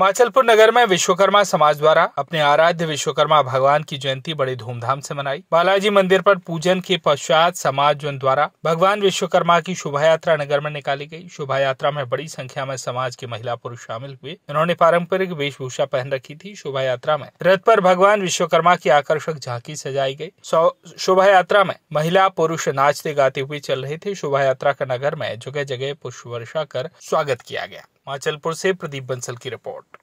माचलपुर नगर में विश्वकर्मा समाज द्वारा अपने आराध्य विश्वकर्मा भगवान की जयंती बड़े धूमधाम से मनाई बालाजी मंदिर पर पूजन के पश्चात समाज जन द्वारा भगवान विश्वकर्मा की शोभा यात्रा नगर में निकाली गई शोभा यात्रा में बड़ी संख्या में समाज के महिला पुरुष शामिल हुए इन्होंने पारंपरिक वेशभूषा पहन रखी थी शोभा यात्रा में रथ पर भगवान विश्वकर्मा की आकर्षक झांकी सजाई गई शोभा यात्रा में महिला पुरुष नाचते गाते हुए चल रहे थे शोभा यात्रा का नगर में जगह जगह पुष्प वर्षा कर स्वागत किया गया माचलपुर से प्रदीप बंसल की रिपोर्ट